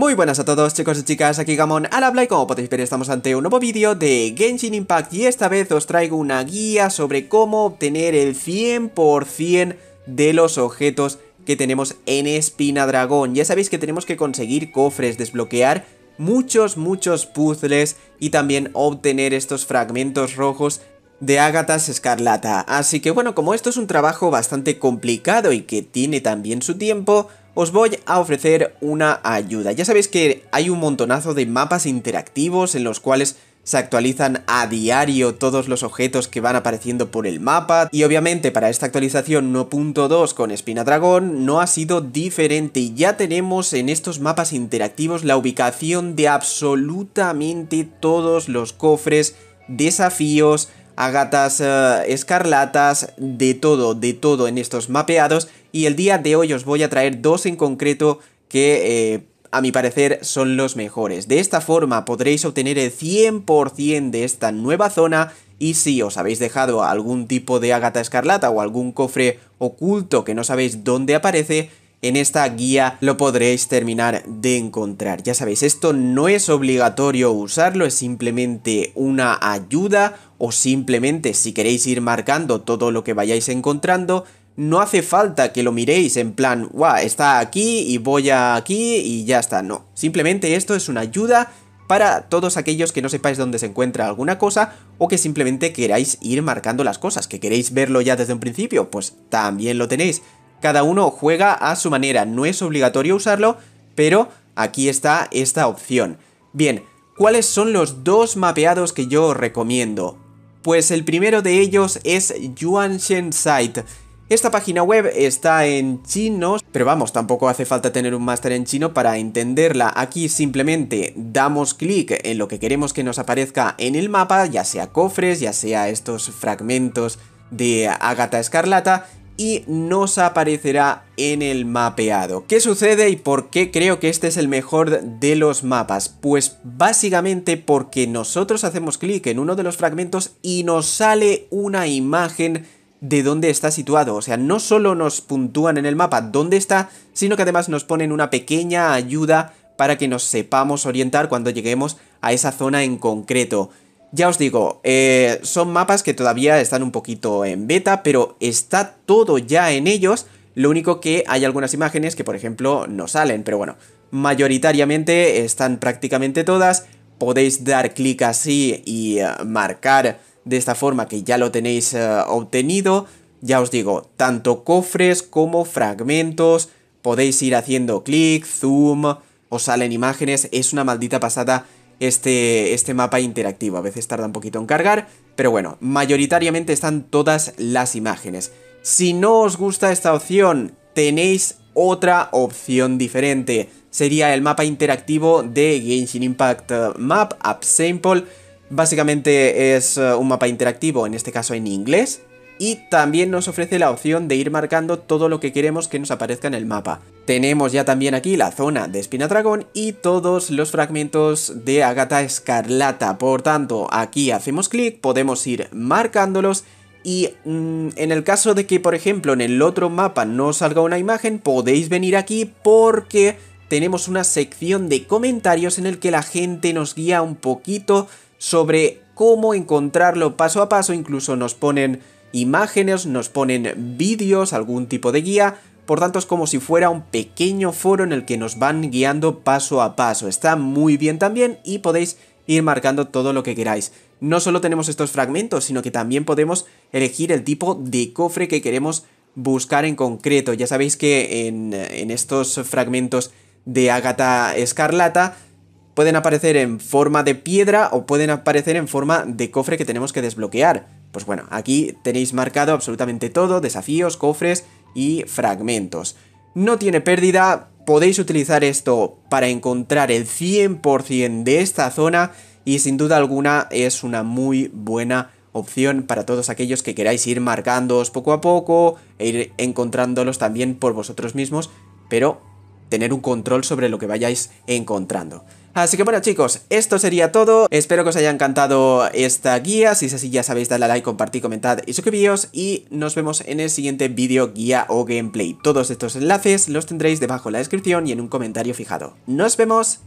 Muy buenas a todos chicos y chicas, aquí Gamon al habla y como podéis ver estamos ante un nuevo vídeo de Genshin Impact y esta vez os traigo una guía sobre cómo obtener el 100% de los objetos que tenemos en Espina Dragón. Ya sabéis que tenemos que conseguir cofres, desbloquear muchos muchos puzzles y también obtener estos fragmentos rojos de Ágatas Escarlata. Así que bueno, como esto es un trabajo bastante complicado y que tiene también su tiempo, os voy a ofrecer una ayuda. Ya sabéis que hay un montonazo de mapas interactivos en los cuales se actualizan a diario todos los objetos que van apareciendo por el mapa y obviamente para esta actualización 1.2 con Espina Dragón no ha sido diferente y ya tenemos en estos mapas interactivos la ubicación de absolutamente todos los cofres, desafíos, agatas eh, escarlatas, de todo, de todo en estos mapeados y el día de hoy os voy a traer dos en concreto que eh, a mi parecer son los mejores. De esta forma podréis obtener el 100% de esta nueva zona y si os habéis dejado algún tipo de ágata escarlata o algún cofre oculto que no sabéis dónde aparece, en esta guía lo podréis terminar de encontrar. Ya sabéis, esto no es obligatorio usarlo, es simplemente una ayuda o simplemente si queréis ir marcando todo lo que vayáis encontrando, no hace falta que lo miréis en plan, guau, está aquí y voy a aquí y ya está, no. Simplemente esto es una ayuda para todos aquellos que no sepáis dónde se encuentra alguna cosa o que simplemente queráis ir marcando las cosas, que queréis verlo ya desde un principio, pues también lo tenéis. Cada uno juega a su manera, no es obligatorio usarlo, pero aquí está esta opción. Bien, ¿cuáles son los dos mapeados que yo recomiendo? Pues el primero de ellos es Yuan Shen Site. Esta página web está en chino, pero vamos, tampoco hace falta tener un máster en chino para entenderla. Aquí simplemente damos clic en lo que queremos que nos aparezca en el mapa, ya sea cofres, ya sea estos fragmentos de Ágata Escarlata, y nos aparecerá en el mapeado. ¿Qué sucede y por qué creo que este es el mejor de los mapas? Pues básicamente porque nosotros hacemos clic en uno de los fragmentos y nos sale una imagen de dónde está situado. O sea, no solo nos puntúan en el mapa dónde está, sino que además nos ponen una pequeña ayuda para que nos sepamos orientar cuando lleguemos a esa zona en concreto. Ya os digo, eh, son mapas que todavía están un poquito en beta, pero está todo ya en ellos. Lo único que hay algunas imágenes que, por ejemplo, no salen, pero bueno, mayoritariamente están prácticamente todas. Podéis dar clic así y eh, marcar de esta forma que ya lo tenéis eh, obtenido, ya os digo, tanto cofres como fragmentos, podéis ir haciendo clic, zoom, os salen imágenes, es una maldita pasada este, este mapa interactivo, a veces tarda un poquito en cargar, pero bueno, mayoritariamente están todas las imágenes. Si no os gusta esta opción, tenéis otra opción diferente. Sería el mapa interactivo de Genshin Impact eh, Map App Sample, Básicamente es eh, un mapa interactivo, en este caso en inglés, y también nos ofrece la opción de ir marcando todo lo que queremos que nos aparezca en el mapa. Tenemos ya también aquí la zona de Dragón y todos los fragmentos de Agata Escarlata, por tanto aquí hacemos clic, podemos ir marcándolos y mm, en el caso de que por ejemplo en el otro mapa no salga una imagen podéis venir aquí porque tenemos una sección de comentarios en el que la gente nos guía un poquito sobre cómo encontrarlo paso a paso, incluso nos ponen imágenes, nos ponen vídeos, algún tipo de guía, por tanto es como si fuera un pequeño foro en el que nos van guiando paso a paso. Está muy bien también y podéis ir marcando todo lo que queráis. No solo tenemos estos fragmentos, sino que también podemos elegir el tipo de cofre que queremos buscar en concreto. Ya sabéis que en, estos fragmentos de Agatha Escarlata pueden aparecer en forma de piedra o pueden aparecer en forma de cofre que tenemos que desbloquear. Pues bueno, aquí tenéis marcado absolutamente todo, desafíos, cofres y fragmentos. No tiene pérdida, podéis utilizar esto para encontrar el 100% de esta zona y sin duda alguna es una muy buena opción para todos aquellos que queráis ir marcándoos poco a poco e ir encontrándolos también por vosotros mismos, pero tener un control sobre lo que vayáis encontrando. Así que bueno chicos, esto sería todo, espero que os haya encantado esta guía, si es así ya sabéis darle a like, compartir, comentar y suscribiros y nos vemos en el siguiente vídeo, guía o gameplay. Todos estos enlaces los tendréis debajo en la descripción y en un comentario fijado. ¡Nos vemos!